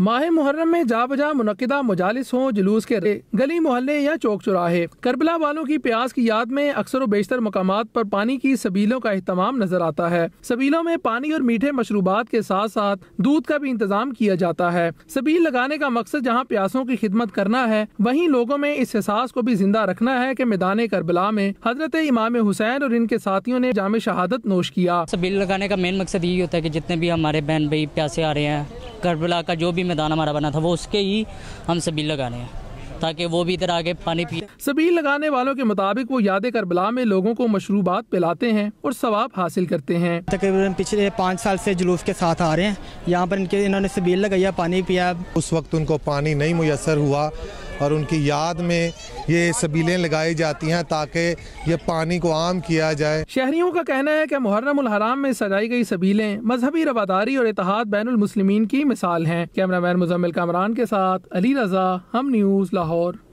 माह मुहर्रम में जा बजा मुनदा मुजालिस हों जुलूस के गली मोहल्ले या चौक चौराहे करबला वालों की प्यास की याद में अक्सर बेशतर मकाम पर पानी की सबीलों का अहतमाम नजर आता है सबीलों में पानी और मीठे मशरूबात के साथ साथ दूध का भी इंतजाम किया जाता है सबील लगाने का मकसद जहाँ प्यासों की खिदमत करना है वही लोगों में इस एहसास को भी जिंदा रखना है की मैदान करबला में हजरत इमाम हुसैन और इनके साथियों ने जाम शहादत नोश किया सबील लगाने का मेन मकसद यही होता है की जितने भी हमारे बहन भाई प्यासे आ रहे हैं करबला का जो भी मैदान हमारा बना था वो उसके ही हम सभी लगा रहे हैं ताकि वो भी इधर आगे पानी पिए सबील लगाने वालों के मुताबिक वो याद करबला में लोगों को मशरूबात पिलाते हैं और सवाब हासिल करते हैं तकरीबन पिछले पाँच साल से जुलूस के साथ आ रहे हैं यहाँ पर इनके इन्होंने सबील लगाया पानी पिया उस वक्त उनको पानी नहीं मुयसर हुआ और उनकी याद में ये सबीलें लगाई जाती हैं ताकि ये पानी को आम किया जाए शहरियों का कहना है कि मुहर्रम हराम में सजाई गई सबीलें मजहबी रवादारी और इतिहाद बैन मुसलमिन की मिसाल हैं कैमरा मैन मुजम्मिल कामरान के साथ अली रजा हम न्यूज़ लाहौर